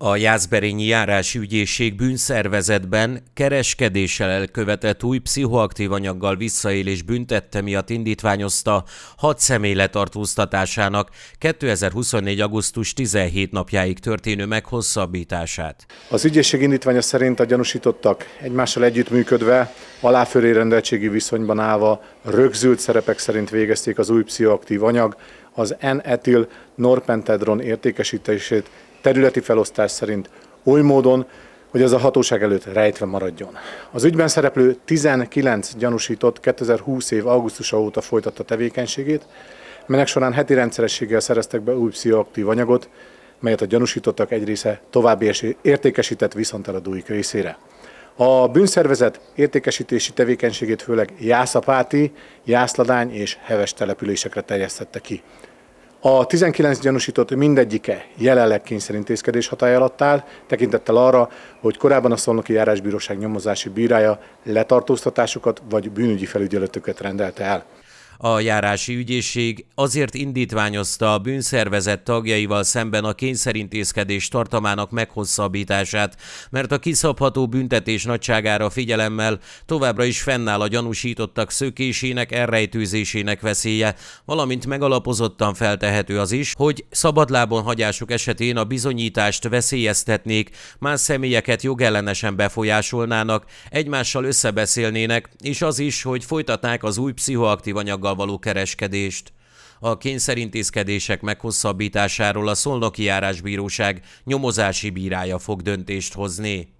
A Jászberényi Járásügyészség bűnszervezetben kereskedéssel elkövetett új pszichoaktív anyaggal visszaélés büntette miatt indítványozta hat személy letartóztatásának 2024. augusztus 17 napjáig történő meghosszabbítását. Az ügyészség indítványa szerint a gyanúsítottak egymással együttműködve, aláfőré rendeltségi viszonyban állva rögzült szerepek szerint végezték az új pszichoaktív anyag, az N-etil norpentedron értékesítését területi felosztás szerint oly módon, hogy ez a hatóság előtt rejtve maradjon. Az ügyben szereplő 19 gyanúsított 2020 év augusztusa óta folytatta tevékenységét, melynek során heti rendszerességgel szereztek be új pszichoaktív anyagot, melyet a gyanúsítottak egy része további értékesített viszonteladóik részére. A bűnszervezet értékesítési tevékenységét főleg Jászapáti, Jászladány és Heves településekre terjesztette ki. A 19 gyanúsított mindegyike jelenleg kényszerintézkedés hatály alatt áll, tekintettel arra, hogy korábban a Szolnoki Járásbíróság nyomozási bírája letartóztatásukat vagy bűnügyi felügyelőtöket rendelte el. A járási ügyészség azért indítványozta a bűnszervezet tagjaival szemben a kényszerintézkedés tartamának meghosszabbítását, mert a kiszabható büntetés nagyságára figyelemmel továbbra is fennáll a gyanúsítottak szökésének, elrejtőzésének veszélye, valamint megalapozottan feltehető az is, hogy szabadlábon hagyásuk esetén a bizonyítást veszélyeztetnék, más személyeket jogellenesen befolyásolnának, egymással összebeszélnének, és az is, hogy folytatnák az új pszichoaktív anyaggal joggal való kereskedést. A kényszerintézkedések meghosszabbításáról a Szolnoki Járásbíróság nyomozási bírája fog döntést hozni.